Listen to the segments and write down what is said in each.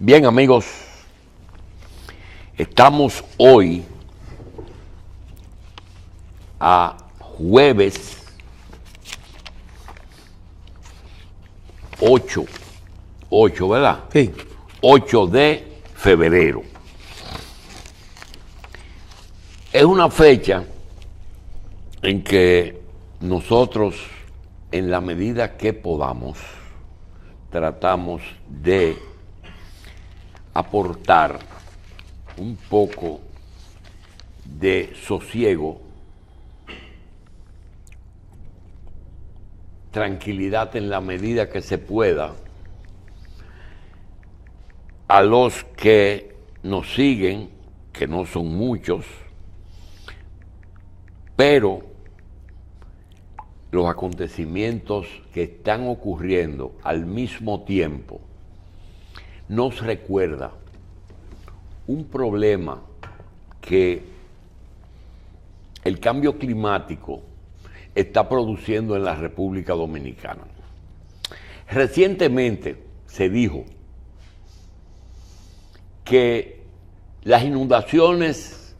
Bien amigos, estamos hoy a jueves 8, 8, ¿verdad? Sí. 8 de febrero. Es una fecha en que nosotros, en la medida que podamos, tratamos de aportar un poco de sosiego, tranquilidad en la medida que se pueda a los que nos siguen, que no son muchos, pero los acontecimientos que están ocurriendo al mismo tiempo nos recuerda un problema que el cambio climático está produciendo en la República Dominicana. Recientemente se dijo que las inundaciones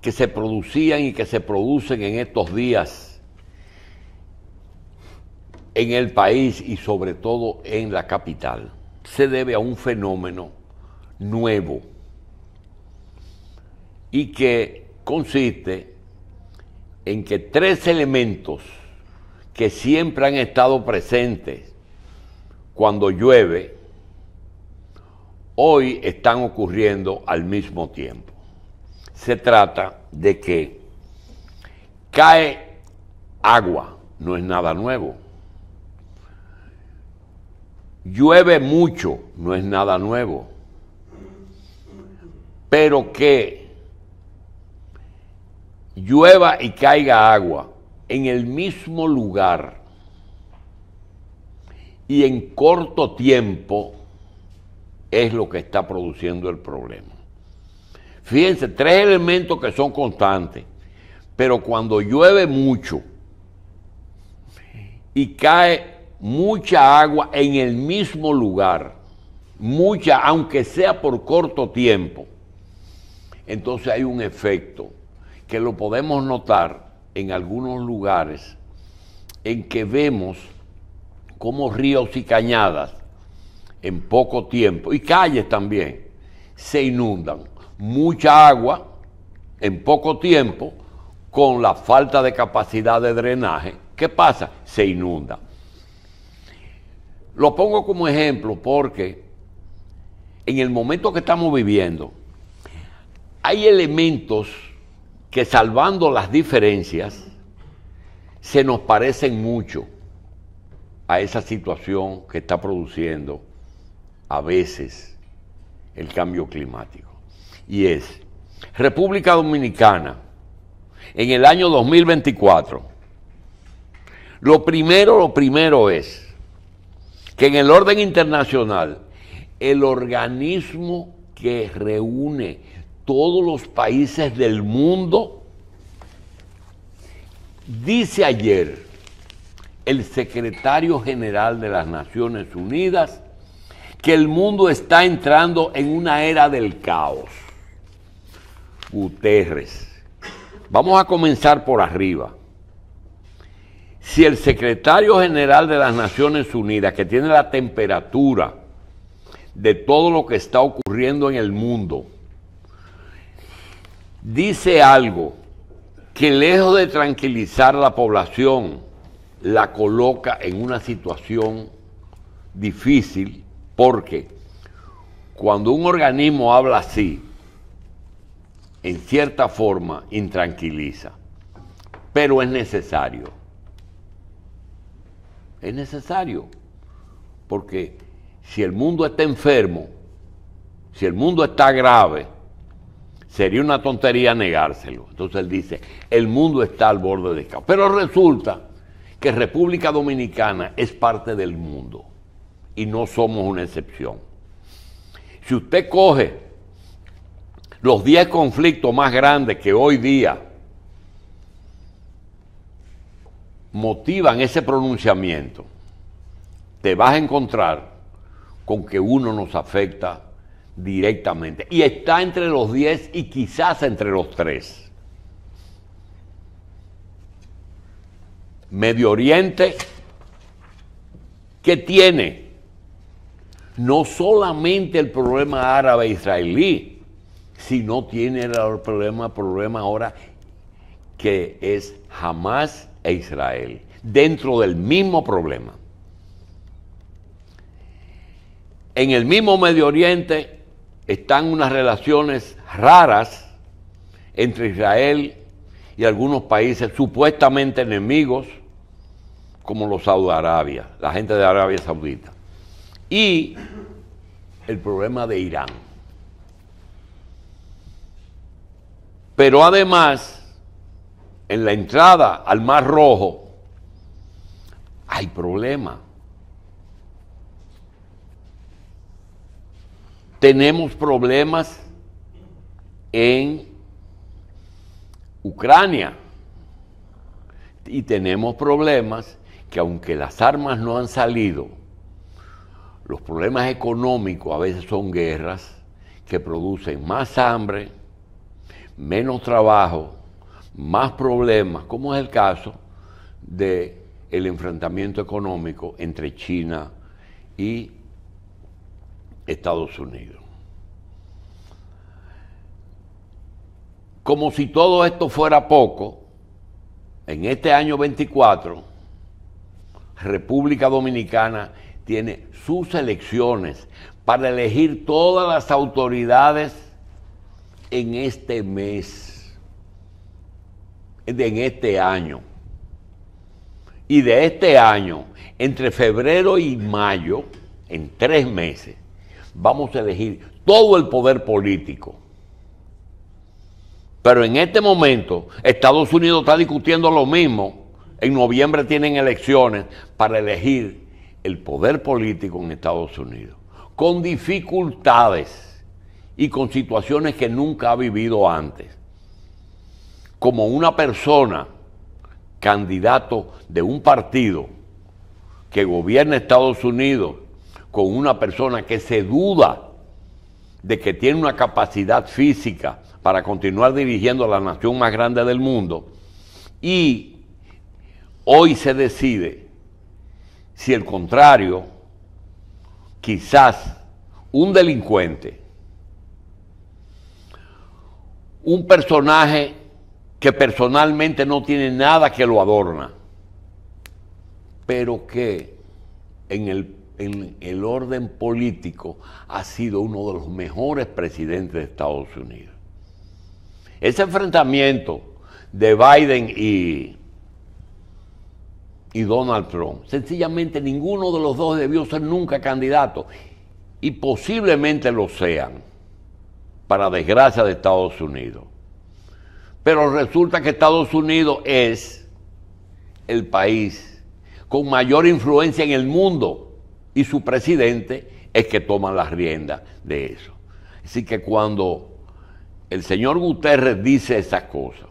que se producían y que se producen en estos días en el país y sobre todo en la capital se debe a un fenómeno nuevo y que consiste en que tres elementos que siempre han estado presentes cuando llueve, hoy están ocurriendo al mismo tiempo. Se trata de que cae agua, no es nada nuevo llueve mucho, no es nada nuevo, pero que llueva y caiga agua en el mismo lugar y en corto tiempo es lo que está produciendo el problema. Fíjense, tres elementos que son constantes, pero cuando llueve mucho y cae mucha agua en el mismo lugar, mucha, aunque sea por corto tiempo, entonces hay un efecto que lo podemos notar en algunos lugares en que vemos como ríos y cañadas en poco tiempo, y calles también, se inundan. Mucha agua en poco tiempo, con la falta de capacidad de drenaje, ¿qué pasa? Se inunda. Lo pongo como ejemplo porque en el momento que estamos viviendo, hay elementos que salvando las diferencias, se nos parecen mucho a esa situación que está produciendo a veces el cambio climático. Y es, República Dominicana, en el año 2024, lo primero, lo primero es, que en el orden internacional el organismo que reúne todos los países del mundo dice ayer el secretario general de las Naciones Unidas que el mundo está entrando en una era del caos. Guterres. Vamos a comenzar por arriba. Si el secretario general de las Naciones Unidas, que tiene la temperatura de todo lo que está ocurriendo en el mundo, dice algo que lejos de tranquilizar a la población, la coloca en una situación difícil, porque cuando un organismo habla así, en cierta forma intranquiliza, pero es necesario. Es necesario, porque si el mundo está enfermo, si el mundo está grave, sería una tontería negárselo. Entonces él dice, el mundo está al borde del caos. Pero resulta que República Dominicana es parte del mundo y no somos una excepción. Si usted coge los 10 conflictos más grandes que hoy día motivan ese pronunciamiento, te vas a encontrar con que uno nos afecta directamente. Y está entre los 10 y quizás entre los 3. Medio Oriente, que tiene no solamente el problema árabe-israelí, e sino tiene el problema, problema ahora que es jamás e Israel, dentro del mismo problema. En el mismo Medio Oriente están unas relaciones raras entre Israel y algunos países supuestamente enemigos, como los Saudi Arabia, la gente de Arabia Saudita. Y el problema de Irán. Pero además, en la entrada al Mar Rojo, hay problema. Tenemos problemas en Ucrania y tenemos problemas que aunque las armas no han salido, los problemas económicos a veces son guerras que producen más hambre, menos trabajo más problemas, como es el caso del el enfrentamiento económico entre China y Estados Unidos. Como si todo esto fuera poco, en este año 24, República Dominicana tiene sus elecciones para elegir todas las autoridades en este mes en este año. Y de este año, entre febrero y mayo, en tres meses, vamos a elegir todo el poder político. Pero en este momento, Estados Unidos está discutiendo lo mismo. En noviembre tienen elecciones para elegir el poder político en Estados Unidos, con dificultades y con situaciones que nunca ha vivido antes como una persona, candidato de un partido que gobierna Estados Unidos, con una persona que se duda de que tiene una capacidad física para continuar dirigiendo a la nación más grande del mundo, y hoy se decide si el contrario, quizás un delincuente, un personaje que personalmente no tiene nada que lo adorna, pero que en el, orden político ha sido uno de los mejores presidentes de Estados Unidos. Ese enfrentamiento de Biden y, y Donald Trump, sencillamente ninguno de los dos debió ser nunca candidato y posiblemente lo sean, para desgracia de Estados Unidos. Pero resulta que Estados Unidos es el país con mayor influencia en el mundo y su presidente es que toma las riendas de eso. Así que cuando el señor Guterres dice esas cosas,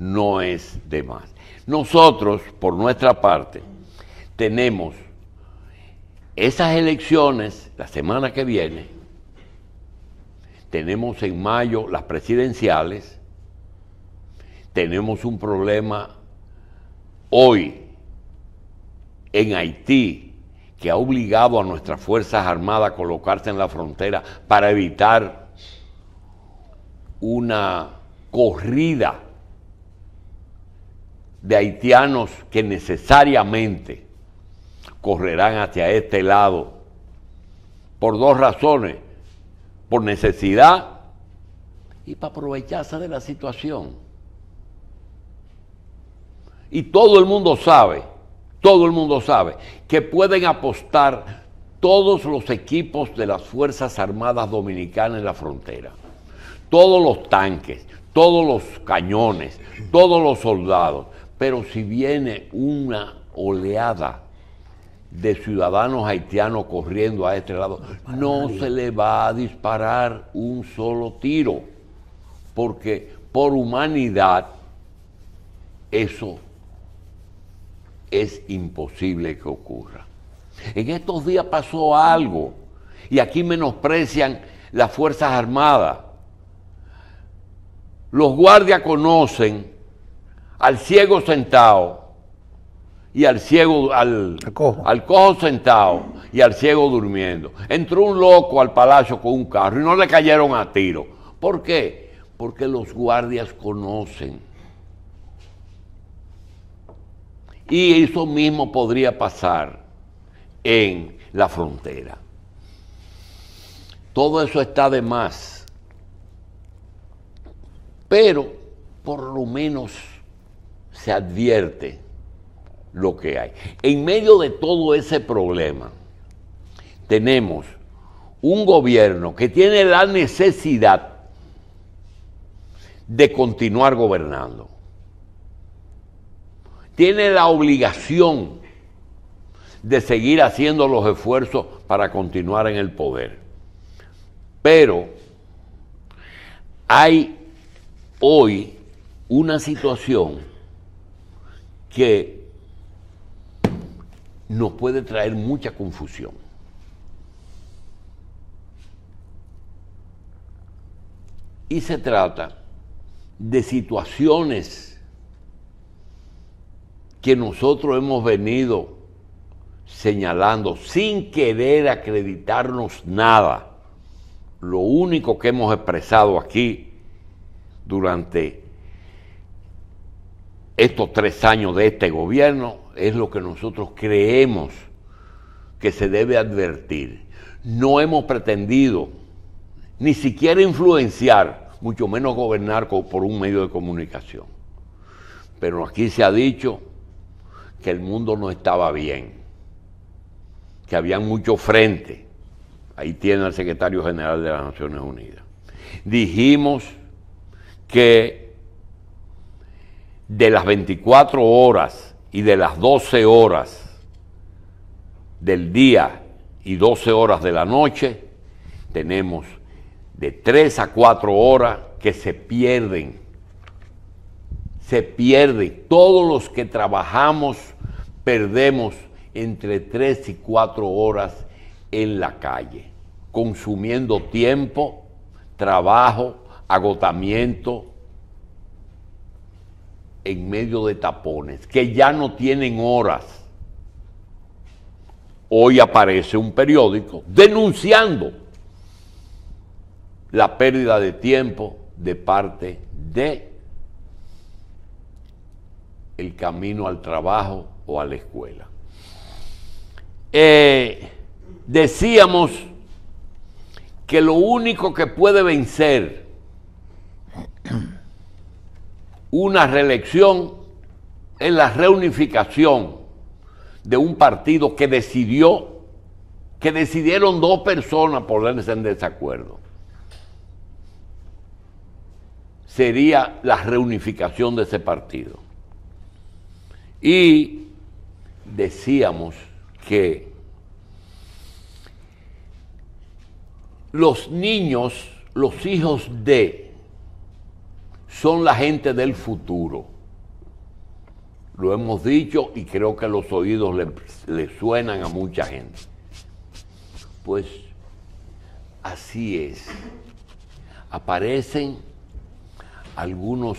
no es de más. Nosotros, por nuestra parte, tenemos esas elecciones la semana que viene, tenemos en mayo las presidenciales, tenemos un problema hoy en Haití que ha obligado a nuestras Fuerzas Armadas a colocarse en la frontera para evitar una corrida de haitianos que necesariamente correrán hacia este lado por dos razones, por necesidad y para aprovecharse de la situación. Y todo el mundo sabe, todo el mundo sabe que pueden apostar todos los equipos de las Fuerzas Armadas Dominicanas en la frontera. Todos los tanques, todos los cañones, todos los soldados. Pero si viene una oleada de ciudadanos haitianos corriendo a este lado, no se le va a disparar un solo tiro, porque por humanidad eso es imposible que ocurra. En estos días pasó algo y aquí menosprecian las Fuerzas Armadas. Los guardias conocen al ciego sentado y al ciego, al, cojo sentado y al ciego durmiendo. Entró un loco al palacio con un carro y no le cayeron a tiro. ¿Por qué? Porque los guardias conocen. Y eso mismo podría pasar en la frontera. Todo eso está de más. Pero por lo menos se advierte lo que hay. En medio de todo ese problema, tenemos un gobierno que tiene la necesidad de continuar gobernando tiene la obligación de seguir haciendo los esfuerzos para continuar en el poder. Pero hay hoy una situación que nos puede traer mucha confusión. Y se trata de situaciones que nosotros hemos venido señalando sin querer acreditarnos nada. Lo único que hemos expresado aquí durante estos tres años de este gobierno es lo que nosotros creemos que se debe advertir. No hemos pretendido ni siquiera influenciar, mucho menos gobernar por un medio de comunicación. Pero aquí se ha dicho que el mundo no estaba bien, que había mucho frente. Ahí tiene al secretario general de las Naciones Unidas. Dijimos que de las 24 horas y de las 12 horas del día y 12 horas de la noche, tenemos de 3 a 4 horas que se pierden se pierde. Todos los que trabajamos perdemos entre tres y cuatro horas en la calle, consumiendo tiempo, trabajo, agotamiento en medio de tapones, que ya no tienen horas. Hoy aparece un periódico denunciando la pérdida de tiempo de parte de el camino al trabajo o a la escuela. Eh, decíamos que lo único que puede vencer una reelección es la reunificación de un partido que decidió, que decidieron dos personas ponerse en desacuerdo. Sería la reunificación de ese partido. Y decíamos que los niños, los hijos de, son la gente del futuro. Lo hemos dicho y creo que los oídos le, suenan a mucha gente. Pues así es. Aparecen algunos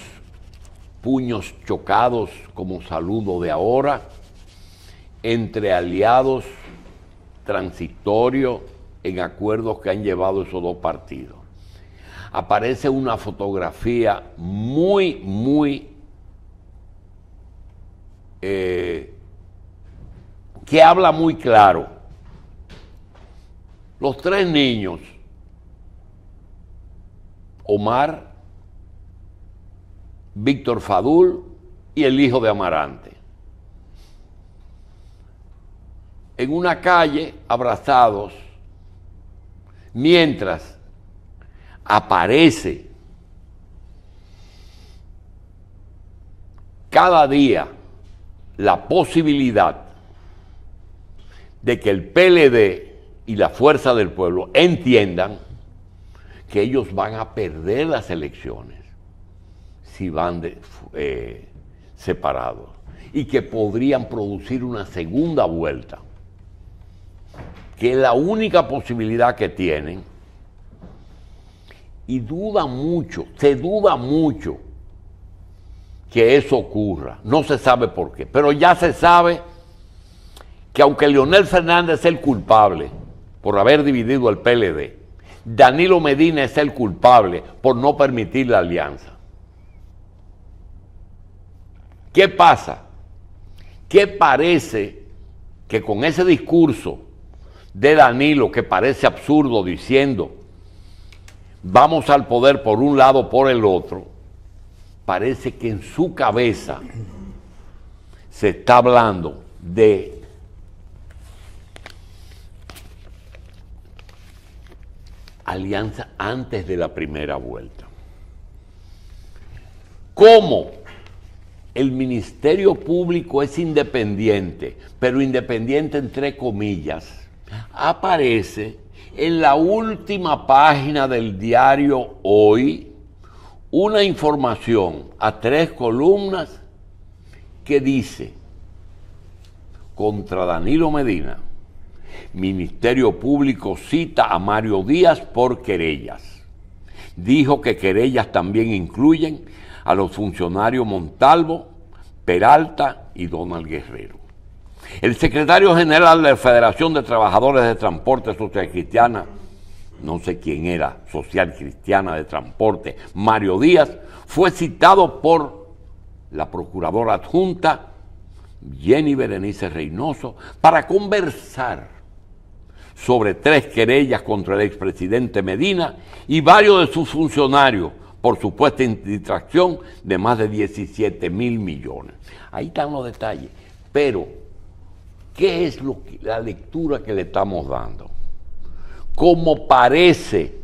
puños chocados como saludo de ahora, entre aliados transitorio en acuerdos que han llevado esos dos partidos. Aparece una fotografía muy, muy... Eh, que habla muy claro. Los tres niños, Omar, Víctor Fadul y el hijo de Amarante. En una calle, abrazados, mientras aparece cada día la posibilidad de que el PLD y la fuerza del pueblo entiendan que ellos van a perder las elecciones si van eh, separados y que podrían producir una segunda vuelta, que es la única posibilidad que tienen, y duda mucho, se duda mucho que eso ocurra, no se sabe por qué, pero ya se sabe que aunque Leonel Fernández es el culpable por haber dividido el PLD, Danilo Medina es el culpable por no permitir la alianza. ¿Qué pasa? ¿Qué parece que con ese discurso de Danilo, que parece absurdo, diciendo, vamos al poder por un lado, por el otro, parece que en su cabeza se está hablando de alianza antes de la primera vuelta. ¿Cómo el Ministerio Público es independiente, pero independiente entre comillas, aparece en la última página del diario Hoy una información a tres columnas que dice contra Danilo Medina, Ministerio Público cita a Mario Díaz por querellas. Dijo que querellas también incluyen a los funcionarios Montalvo, Peralta y Donald Guerrero. El secretario general de la Federación de Trabajadores de Transporte Social Cristiana, no sé quién era, Social Cristiana de Transporte, Mario Díaz, fue citado por la procuradora adjunta Jenny Berenice Reynoso para conversar sobre tres querellas contra el expresidente Medina y varios de sus funcionarios por supuesta distracción de más de 17 mil millones. Ahí están los detalles. Pero, ¿qué es la lectura que le estamos dando? Como parece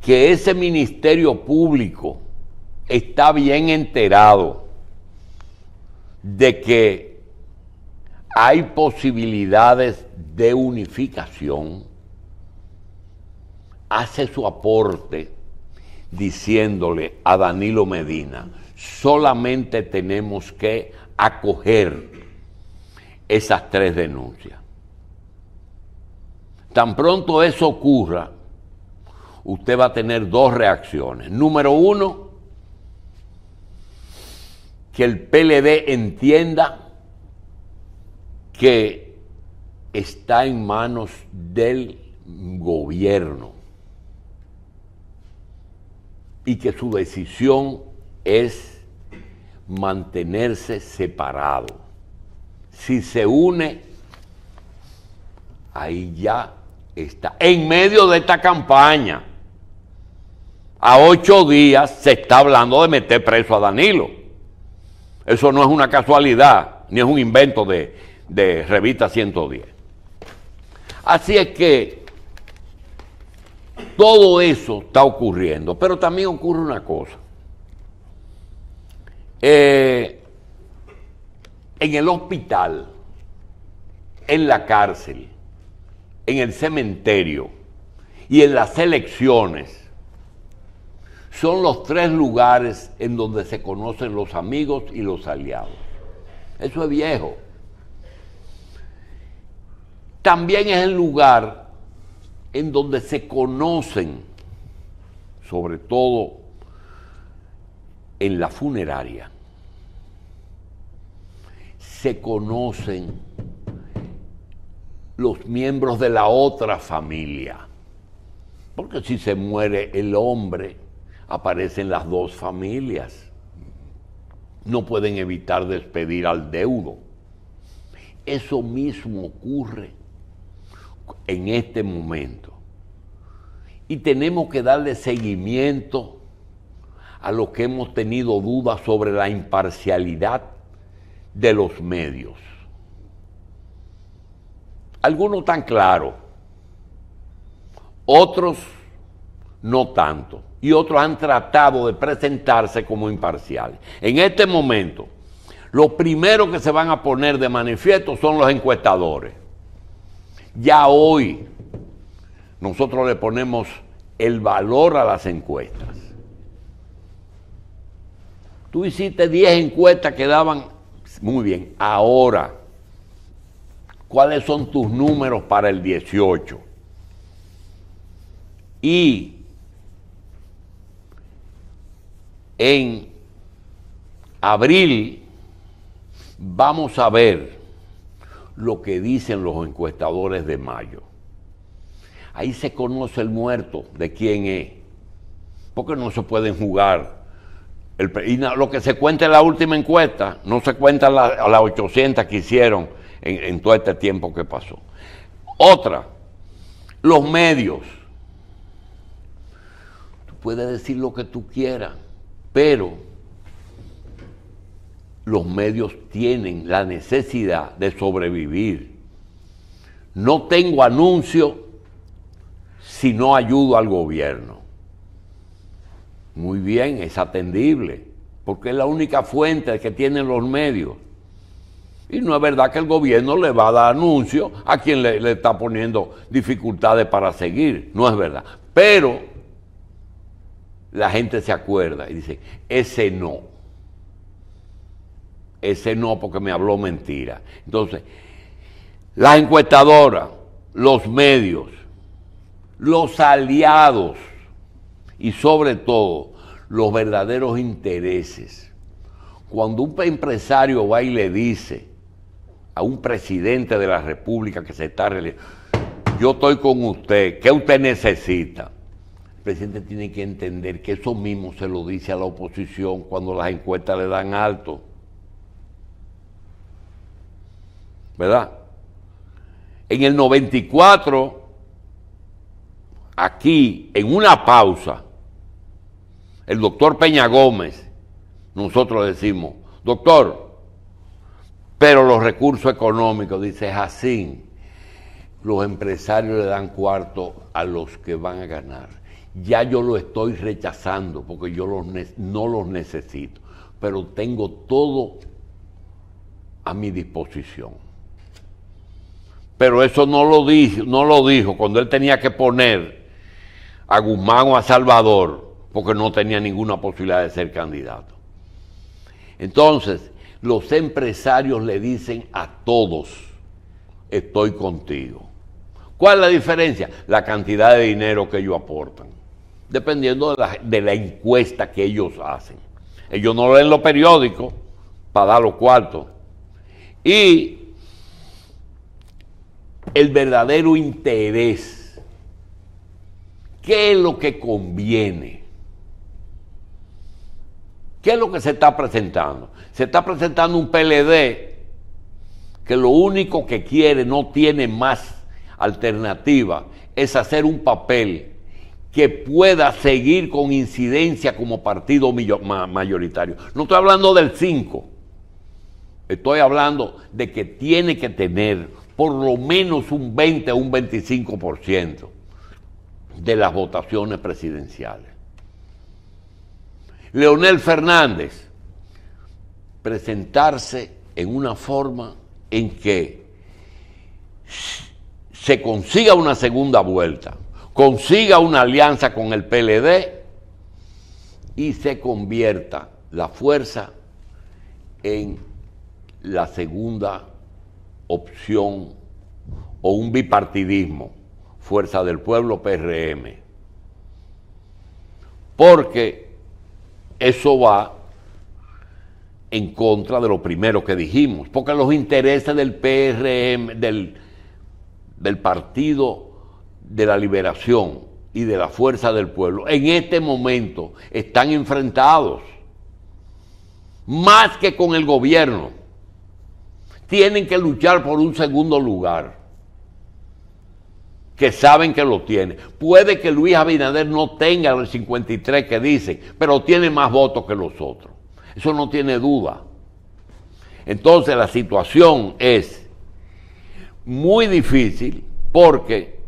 que ese ministerio público está bien enterado de que hay posibilidades de unificación, hace su aporte diciéndole a Danilo Medina, solamente tenemos que acoger esas tres denuncias. Tan pronto eso ocurra, usted va a tener dos reacciones. Número uno, que el PLD entienda que está en manos del gobierno y que su decisión es mantenerse separado. Si se une, ahí ya está. En medio de esta campaña, a ocho días se está hablando de meter preso a Danilo. Eso no es una casualidad, ni es un invento de, Revista 110. Así es que todo eso está ocurriendo, pero también ocurre una cosa. Eh, en el hospital, en la cárcel, en el cementerio y en las elecciones, son los tres lugares en donde se conocen los amigos y los aliados. Eso es viejo. También es el lugar en donde se conocen, sobre todo en la funeraria, se conocen los miembros de la otra familia. Porque si se muere el hombre, aparecen las dos familias. No pueden evitar despedir al deudo. Eso mismo ocurre en este momento. Y tenemos que darle seguimiento a los que hemos tenido dudas sobre la imparcialidad de los medios. Algunos tan claros, otros no tanto, y otros han tratado de presentarse como imparciales. En este momento, los primeros que se van a poner de manifiesto son los encuestadores. Ya hoy nosotros le ponemos el valor a las encuestas. Tú hiciste 10 encuestas que daban, muy bien, ahora, ¿cuáles son tus números para el 18? Y en abril vamos a ver lo que dicen los encuestadores de mayo. Ahí se conoce el muerto, de quién es, porque no se pueden jugar. y lo que se cuenta en la última encuesta, no se cuenta las 800 que hicieron en todo este tiempo que pasó. Otra, los medios. Tú puedes decir lo que tú quieras, pero los medios tienen la necesidad de sobrevivir. No tengo anuncio si no ayudo al gobierno. Muy bien, es atendible, porque es la única fuente que tienen los medios. Y no es verdad que el gobierno le va a dar anuncio a quien le, está poniendo dificultades para seguir. No es verdad. Pero la gente se acuerda y dice, ese no, ese no porque me habló mentira. Entonces, las encuestadoras, los medios, los aliados y sobre todo los verdaderos intereses. Cuando un empresario va y le dice a un presidente de la República que se está yo estoy con usted, ¿qué usted necesita? El presidente tiene que entender que eso mismo se lo dice a la oposición cuando las encuestas le dan alto. ¿verdad? En el 94, aquí, en una pausa, el doctor Peña Gómez, nosotros decimos, doctor, pero los recursos económicos, dice Jacín, los empresarios le dan cuarto a los que van a ganar. Ya yo lo estoy rechazando porque yo los no los necesito, pero tengo todo a mi disposición pero eso no lo, dijo, no lo dijo cuando él tenía que poner a Guzmán o a Salvador, porque no tenía ninguna posibilidad de ser candidato. Entonces, los empresarios le dicen a todos, estoy contigo. ¿Cuál es la diferencia? La cantidad de dinero que ellos aportan, dependiendo de la, de la encuesta que ellos hacen. Ellos no leen los periódicos para dar los cuartos. Y el verdadero interés. ¿Qué es lo que conviene? ¿Qué es lo que se está presentando? Se está presentando un PLD que lo único que quiere, no tiene más alternativa, es hacer un papel que pueda seguir con incidencia como partido mayoritario. No estoy hablando del 5, estoy hablando de que tiene que tener por lo menos un 20 o un 25% de las votaciones presidenciales. Leonel Fernández, presentarse en una forma en que se consiga una segunda vuelta, consiga una alianza con el PLD y se convierta la fuerza en la segunda opción o un bipartidismo, Fuerza del Pueblo, PRM. Porque eso va en contra de lo primero que dijimos, porque los intereses del PRM, del, del Partido de la Liberación y de la Fuerza del Pueblo, en este momento están enfrentados, más que con el gobierno tienen que luchar por un segundo lugar, que saben que lo tienen. Puede que Luis Abinader no tenga el 53 que dicen, pero tiene más votos que los otros. Eso no tiene duda. Entonces la situación es muy difícil porque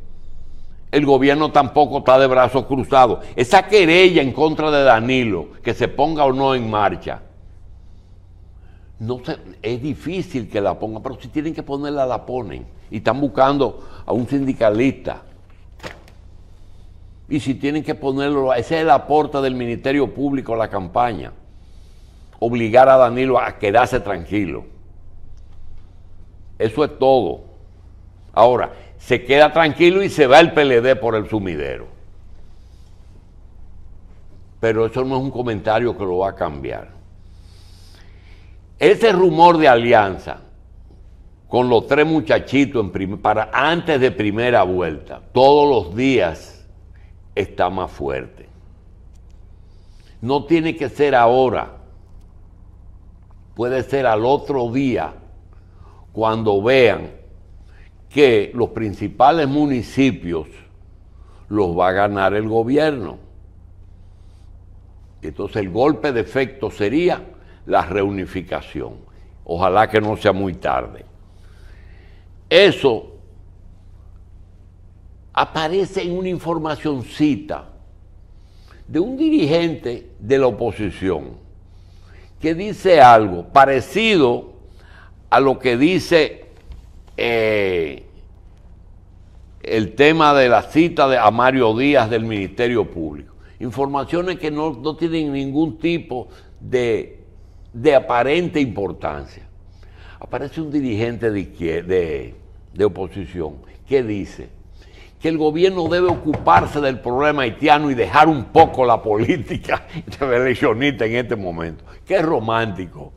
el gobierno tampoco está de brazos cruzados. Esa querella en contra de Danilo, que se ponga o no en marcha, no es difícil que la pongan, pero si tienen que ponerla, la ponen. Y están buscando a un sindicalista. Y si tienen que ponerlo, ese es el aporte del Ministerio Público a la campaña. Obligar a Danilo a quedarse tranquilo. Eso es todo. Ahora, se queda tranquilo y se va el PLD por el sumidero. Pero eso no es un comentario que lo va a cambiar ese rumor de alianza con los tres muchachitos para antes de primera vuelta, todos los días está más fuerte. No tiene que ser ahora, puede ser al otro día, cuando vean que los principales municipios los va a ganar el gobierno. Entonces el golpe de efecto sería la reunificación. Ojalá que no sea muy tarde. Eso aparece en una informacioncita de un dirigente de la oposición que dice algo parecido a lo que dice eh, el tema de la cita de, a Mario Díaz del Ministerio Público. Informaciones que no tienen ningún tipo de de aparente importancia. Aparece un dirigente de, oposición que dice que el gobierno debe ocuparse del problema haitiano y dejar un poco la política reeleccionista en este momento. Qué romántico.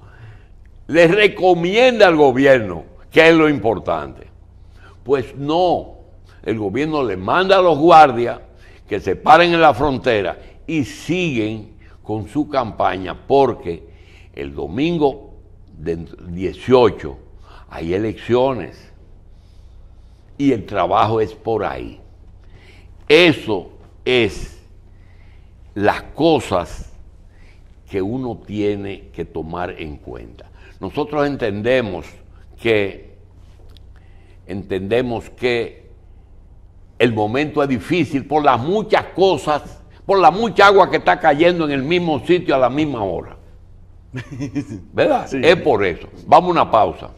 Le recomienda al gobierno que es lo importante. Pues no, el gobierno le manda a los guardias que se paren en la frontera y siguen con su campaña porque el domingo del 18 hay elecciones y el trabajo es por ahí. Eso es las cosas que uno tiene que tomar en cuenta. Nosotros entendemos que entendemos que el momento es difícil por las muchas cosas, por la mucha agua que está cayendo en el mismo sitio a la misma hora. ¿Verdad? Es por eso. Vamos a una pausa.